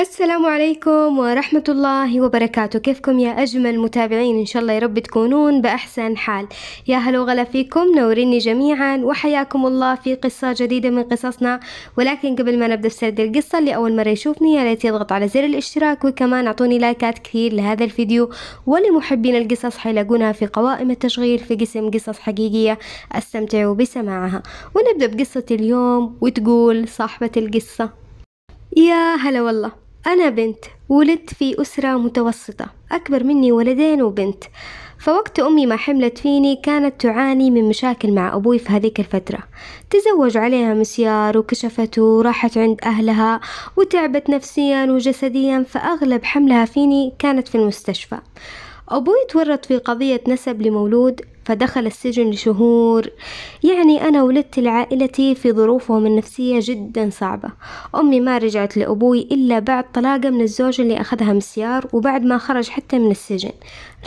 السلام عليكم ورحمة الله وبركاته كيفكم يا أجمل متابعين إن شاء الله يا تكونون بأحسن حال يا هلا وغلا فيكم نوريني جميعا وحياكم الله في قصة جديدة من قصصنا ولكن قبل ما نبدأ سرد القصة اللي أول مرة يشوفني يا ريت يضغط على زر الاشتراك وكمان أعطوني لايكات كثير لهذا الفيديو ولمحبين القصص حيلاقونها في قوائم التشغيل في قسم قصص حقيقية استمتعوا بسماعها ونبدأ بقصة اليوم وتقول صاحبة القصة يا هلا والله أنا بنت ولدت في أسرة متوسطة أكبر مني ولدين وبنت فوقت أمي ما حملت فيني كانت تعاني من مشاكل مع أبوي في هذيك الفترة تزوج عليها مسيار وكشفته وراحت عند أهلها وتعبت نفسيا وجسديا فأغلب حملها فيني كانت في المستشفى أبوي تورط في قضية نسب لمولود فدخل السجن لشهور يعني أنا ولدت لعائلتي في ظروفهم النفسية جدا صعبة أمي ما رجعت لأبوي إلا بعد طلاقة من الزوج اللي أخذها مسيار وبعد ما خرج حتى من السجن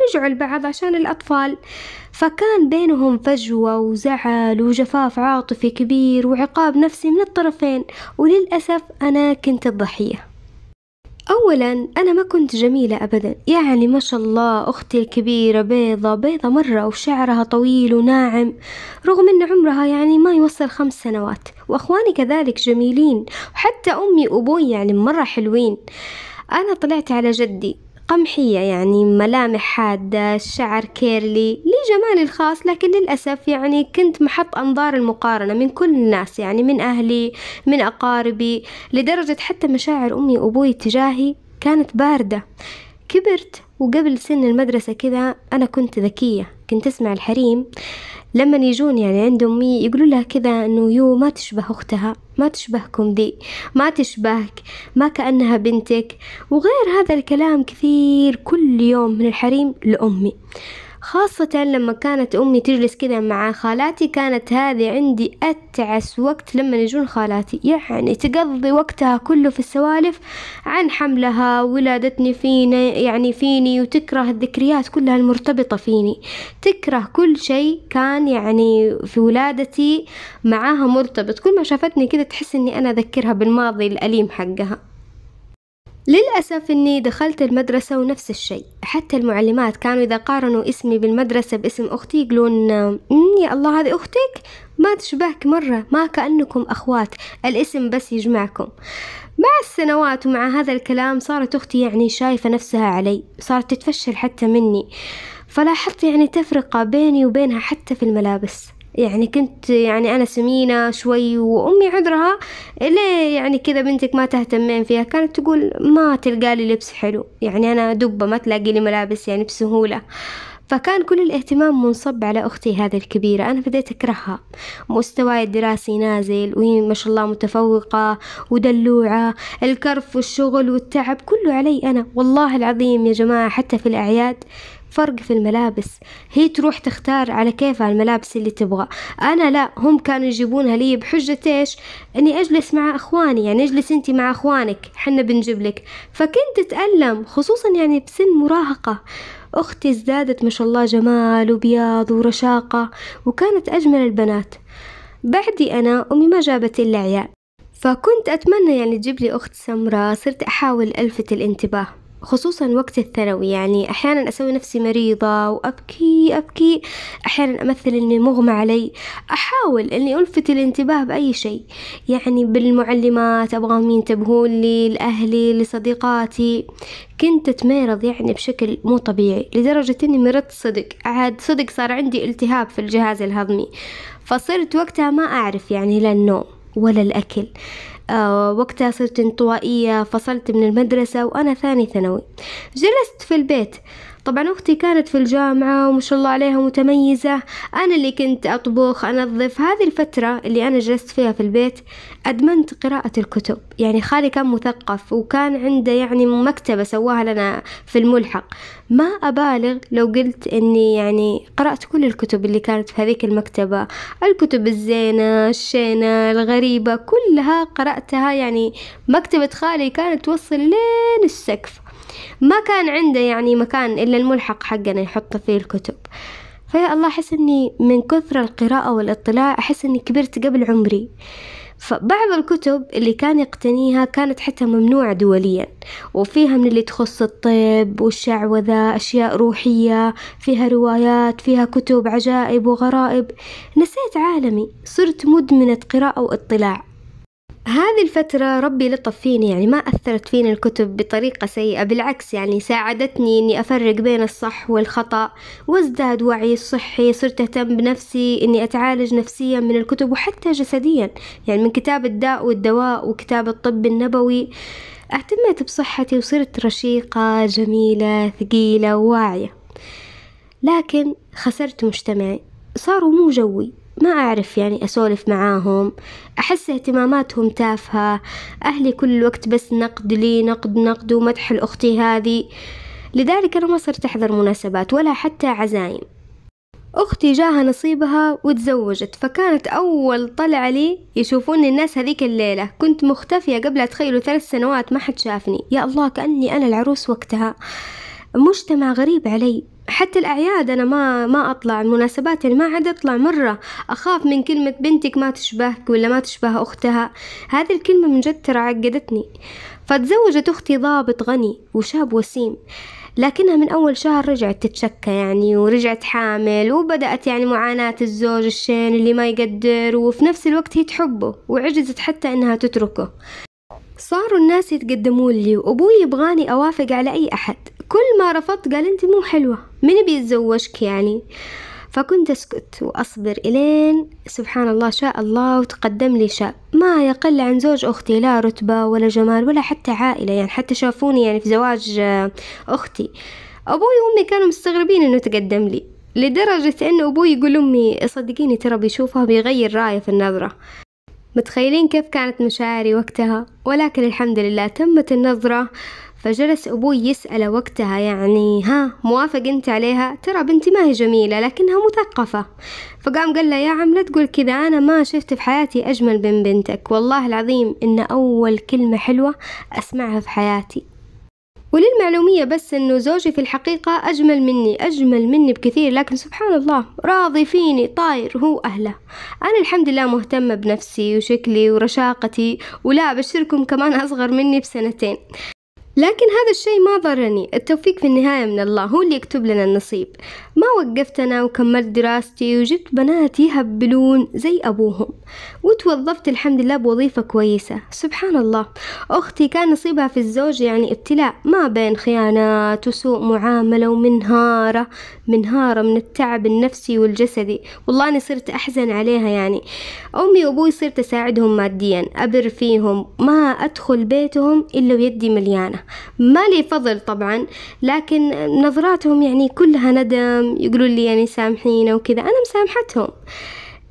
رجعوا البعض عشان الأطفال فكان بينهم فجوة وزعل وجفاف عاطفي كبير وعقاب نفسي من الطرفين وللأسف أنا كنت الضحية أولا أنا ما كنت جميلة أبدا يعني ما شاء الله أختي الكبيرة بيضة بيضة مرة وشعرها طويل وناعم رغم أن عمرها يعني ما يوصل خمس سنوات وأخواني كذلك جميلين وحتى أمي وأبوي يعني مرة حلوين أنا طلعت على جدي قمحية يعني ملامح حادة الشعر كيرلي لي جمالي الخاص لكن للأسف يعني كنت محط أنظار المقارنة من كل الناس يعني من أهلي من أقاربي لدرجة حتى مشاعر أمي وأبوي تجاهي كانت باردة كبرت وقبل سن المدرسة كذا أنا كنت ذكية كنت أسمع الحريم لما يجون يعني عند أمي يقولوا لها كذا أنه يو ما تشبه أختها ما تشبهكم ذي ما تشبهك ما كأنها بنتك وغير هذا الكلام كثير كل يوم من الحريم لأمي خاصة لما كانت أمي تجلس كذا مع خالاتي كانت هذه عندي أتعس وقت لما يجون خالاتي يعني تقضي وقتها كله في السوالف عن حملها ولادتني فينا يعني فيني وتكره الذكريات كلها المرتبطة فيني تكره كل شيء كان يعني في ولادتي معاها مرتبط كل ما شافتني كذا تحس أني أنا أذكرها بالماضي الأليم حقها للأسف أني دخلت المدرسة ونفس الشيء حتى المعلمات كانوا إذا قارنوا اسمي بالمدرسة باسم أختي يقولون يا الله هذه أختك ما تشبهك مرة ما كأنكم أخوات الاسم بس يجمعكم مع السنوات ومع هذا الكلام صارت أختي يعني شايفة نفسها علي صارت تتفشل حتى مني فلاحظت يعني تفرقة بيني وبينها حتى في الملابس يعني كنت يعني أنا سمينة شوي وأمي عذرها ليه يعني كذا بنتك ما تهتمين فيها كانت تقول ما تلقى لي لبس حلو يعني أنا دبة ما تلاقي لي ملابس يعني بسهولة فكان كل الاهتمام منصب على أختي هذه الكبيرة أنا بديت أكرهها مستواي الدراسي نازل وهي ما شاء الله متفوقة ودلوعة الكرف والشغل والتعب كله علي أنا والله العظيم يا جماعة حتى في الأعياد فرق في الملابس هي تروح تختار على كيفها الملابس اللي تبغى أنا لا هم كانوا يجيبونها لي بحجة إيش أني أجلس مع أخواني يعني اجلس أنت مع أخوانك حنا بنجيب لك فكنت أتألم خصوصا يعني بسن مراهقة أختي ازدادت ما شاء الله جمال وبياض ورشاقة وكانت أجمل البنات بعدي أنا أمي ما جابت إلا عيال فكنت أتمنى يعني تجيب لي أخت سمراء صرت أحاول ألفت الانتباه خصوصا وقت الثانوي يعني أحيانا أسوي نفسي مريضة وأبكي أبكي أحيانا أمثل أني مغمى علي أحاول أني ألفت الانتباه بأي شيء يعني بالمعلمات أبغاهم ينتبهون لي لأهلي لصديقاتي كنت أتمرض يعني بشكل مو طبيعي لدرجة أني مرضت صدق عاد صدق صار عندي التهاب في الجهاز الهضمي فصرت وقتها ما أعرف يعني لا النوم ولا الأكل آه، وقتها صرت انطوائية فصلت من المدرسة وأنا ثاني ثانوي جلست في البيت طبعا أختي كانت في الجامعة وما شاء الله عليها متميزة أنا اللي كنت أطبخ أنظف هذه الفترة اللي أنا جلست فيها في البيت أدمنت قراءة الكتب يعني خالي كان مثقف وكان عنده يعني مكتبة سواها لنا في الملحق ما أبالغ لو قلت أني يعني قرأت كل الكتب اللي كانت في هذيك المكتبة الكتب الزينة الشينة الغريبة كلها قرأتها يعني مكتبة خالي كانت توصل لين السقف ما كان عنده يعني مكان إلا الملحق حقنا يحط فيه الكتب فيا الله أحس أني من كثر القراءة والاطلاع أحس أني كبرت قبل عمري فبعض الكتب اللي كان يقتنيها كانت حتى ممنوعة دوليا وفيها من اللي تخص الطب والشعوذة أشياء روحية فيها روايات فيها كتب عجائب وغرائب نسيت عالمي صرت مدمنة قراءة واطلاع هذه الفترة ربي لطف فيني يعني ما أثرت فيني الكتب بطريقة سيئة بالعكس يعني ساعدتني أني أفرق بين الصح والخطأ وازداد وعي الصحي صرت أهتم بنفسي أني أتعالج نفسيا من الكتب وحتى جسديا يعني من كتاب الداء والدواء وكتاب الطب النبوي اهتميت بصحتي وصرت رشيقة جميلة ثقيلة واعية لكن خسرت مجتمعي صاروا مو جوي ما أعرف يعني أسولف معاهم أحس اهتماماتهم تافهة أهلي كل الوقت بس نقد لي نقد نقد ومدح الأختي هذه لذلك أنا ما صرت أحضر مناسبات ولا حتى عزايم أختي جاها نصيبها وتزوجت فكانت أول طلعة لي يشوفوني الناس هذيك الليلة كنت مختفية قبل تخيلوا ثلاث سنوات ما حد شافني يا الله كأني أنا العروس وقتها مجتمع غريب علي حتى الأعياد أنا ما ما أطلع المناسبات ما عاد أطلع مرة أخاف من كلمة بنتك ما تشبهك ولا ما تشبه أختها هذه الكلمة من جد ترى عقدتني فتزوجت أختي ضابط غني وشاب وسيم لكنها من أول شهر رجعت تتشكى يعني ورجعت حامل وبدأت يعني معاناة الزوج الشين اللي ما يقدر وفي نفس الوقت هي تحبه وعجزت حتى إنها تتركه صاروا الناس يتقدمون لي وأبوي يبغاني أوافق على أي أحد كل ما رفضت قال انت مو حلوة من بيتزوجك يعني فكنت أسكت وأصبر إلين سبحان الله شاء الله وتقدم لي شاب ما يقل عن زوج أختي لا رتبة ولا جمال ولا حتى عائلة يعني حتى شافوني يعني في زواج آه، أختي أبوي وأمي كانوا مستغربين إنه تقدم لي لدرجة إن أبوي يقول أمي صدقيني ترى بيشوفها بيغير رأيه في النظرة متخيلين كيف كانت مشاعري وقتها ولكن الحمد لله تمت النظرة فجلس أبوي يسأله وقتها يعني ها موافق أنت عليها ترى بنتي ما هي جميلة لكنها مثقفة فقام قال له يا عم لا تقول كذا أنا ما شفت في حياتي أجمل من بنتك والله العظيم إن أول كلمة حلوة أسمعها في حياتي وللمعلومية بس أنه زوجي في الحقيقة أجمل مني أجمل مني بكثير لكن سبحان الله راضي فيني طاير هو أهله أنا الحمد لله مهتمة بنفسي وشكلي ورشاقتي ولا بشركم كمان أصغر مني بسنتين لكن هذا الشيء ما ضرني التوفيق في النهاية من الله هو اللي يكتب لنا النصيب ما وقفت أنا وكملت دراستي وجبت بنات يهبلون زي أبوهم وتوظفت الحمد لله بوظيفة كويسة سبحان الله أختي كان نصيبها في الزوج يعني ابتلاء ما بين خيانات وسوء معاملة ومنهارة منهارة من التعب النفسي والجسدي والله أنا صرت أحزن عليها يعني أمي وأبوي صرت أساعدهم ماديا أبر فيهم ما أدخل بيتهم إلا ويدي مليانة ما لي فضل طبعا لكن نظراتهم يعني كلها ندم يقولوا لي يعني سامحينا وكذا أنا مسامحتهم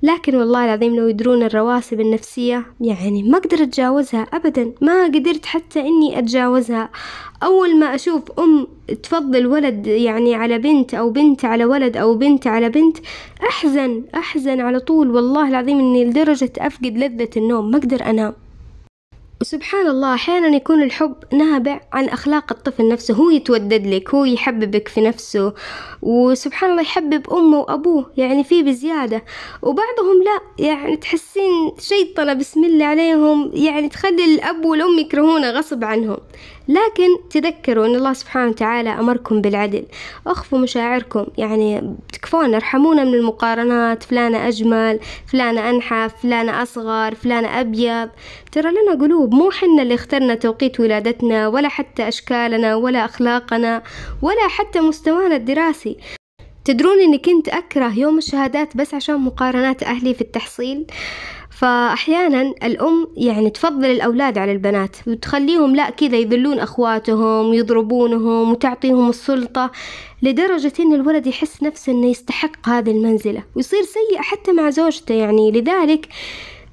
لكن والله العظيم لو يدرون الرواسب النفسية يعني ما أقدر أتجاوزها أبدا ما قدرت حتى أني أتجاوزها أول ما أشوف أم تفضل ولد يعني على بنت أو بنت على ولد أو بنت على بنت أحزن أحزن على طول والله العظيم أني لدرجة أفقد لذة النوم ما أقدر أنام وسبحان الله أحيانا يكون الحب نابع عن أخلاق الطفل نفسه هو يتودد لك هو يحببك في نفسه وسبحان الله يحبب أمه وأبوه يعني فيه بزيادة وبعضهم لا يعني تحسين شيطنة بسم الله عليهم يعني تخلي الأب والأم يكرهونه غصب عنهم لكن تذكروا أن الله سبحانه وتعالى أمركم بالعدل أخفوا مشاعركم يعني تكفون ارحمونا من المقارنات فلانة أجمل فلانة أنحف فلانة أصغر فلانة أبيض ترى لنا قلوب مو حنا اللي اخترنا توقيت ولادتنا ولا حتى أشكالنا ولا أخلاقنا ولا حتى مستوانا الدراسي تدرون اني كنت اكره يوم الشهادات بس عشان مقارنات اهلي في التحصيل فأحيانا الأم يعني تفضل الأولاد على البنات وتخليهم لا كذا يذلون أخواتهم يضربونهم وتعطيهم السلطة لدرجة إن الولد يحس نفسه إنه يستحق هذه المنزلة ويصير سيء حتى مع زوجته يعني لذلك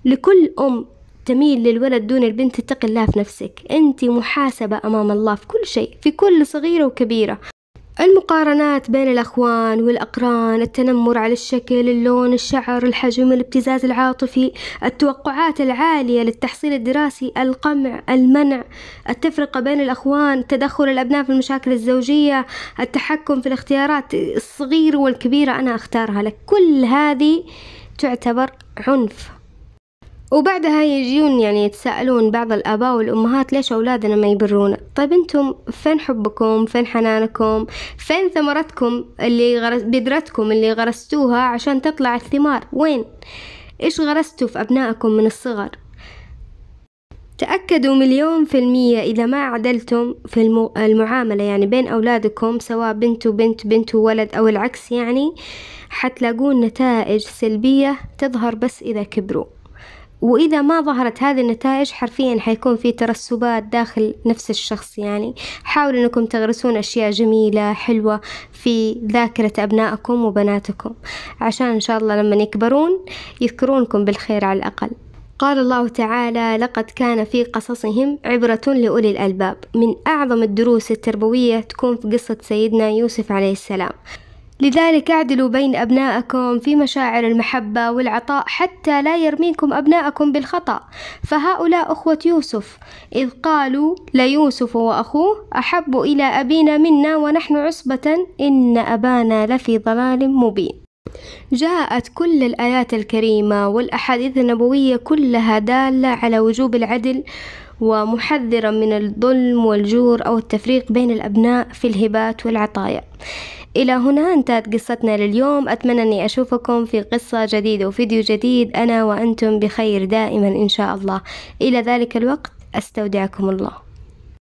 لكل أم تميل للولد دون البنت اتق الله في نفسك أنت محاسبة أمام الله في كل شيء في كل صغيرة وكبيرة المقارنات بين الأخوان والأقران التنمر على الشكل اللون الشعر الحجم الابتزاز العاطفي التوقعات العالية للتحصيل الدراسي القمع المنع التفرقة بين الأخوان تدخل الأبناء في المشاكل الزوجية التحكم في الاختيارات الصغيرة والكبيرة أنا أختارها لك كل هذه تعتبر عنف وبعدها يجيون يعني يتساءلون بعض الآباء والأمهات ليش أولادنا ما يبرون طيب أنتم فين حبكم فين حنانكم فين ثمرتكم اللي غرس بذرتكم اللي غرستوها عشان تطلع الثمار وين إيش غرستوا في أبنائكم من الصغر تأكدوا مليون في المية إذا ما عدلتم في المعاملة يعني بين أولادكم سواء بنت وبنت بنت وولد أو العكس يعني حتلاقون نتائج سلبية تظهر بس إذا كبروا وإذا ما ظهرت هذه النتائج حرفيا حيكون في ترسبات داخل نفس الشخص يعني حاولوا أنكم تغرسون أشياء جميلة حلوة في ذاكرة أبنائكم وبناتكم عشان إن شاء الله لما يكبرون يذكرونكم بالخير على الأقل قال الله تعالى لقد كان في قصصهم عبرة لأولي الألباب من أعظم الدروس التربوية تكون في قصة سيدنا يوسف عليه السلام لذلك اعدلوا بين أبنائكم في مشاعر المحبة والعطاء حتى لا يرميكم أبنائكم بالخطأ فهؤلاء أخوة يوسف إذ قالوا ليوسف وأخوه أحب إلى أبينا منا ونحن عصبة إن أبانا لفي ضلال مبين جاءت كل الآيات الكريمة والأحاديث النبوية كلها دالة على وجوب العدل ومحذرة من الظلم والجور أو التفريق بين الأبناء في الهبات والعطايا إلى هنا انتهت قصتنا لليوم أتمنى أني أشوفكم في قصة جديدة وفيديو جديد أنا وأنتم بخير دائما إن شاء الله إلى ذلك الوقت أستودعكم الله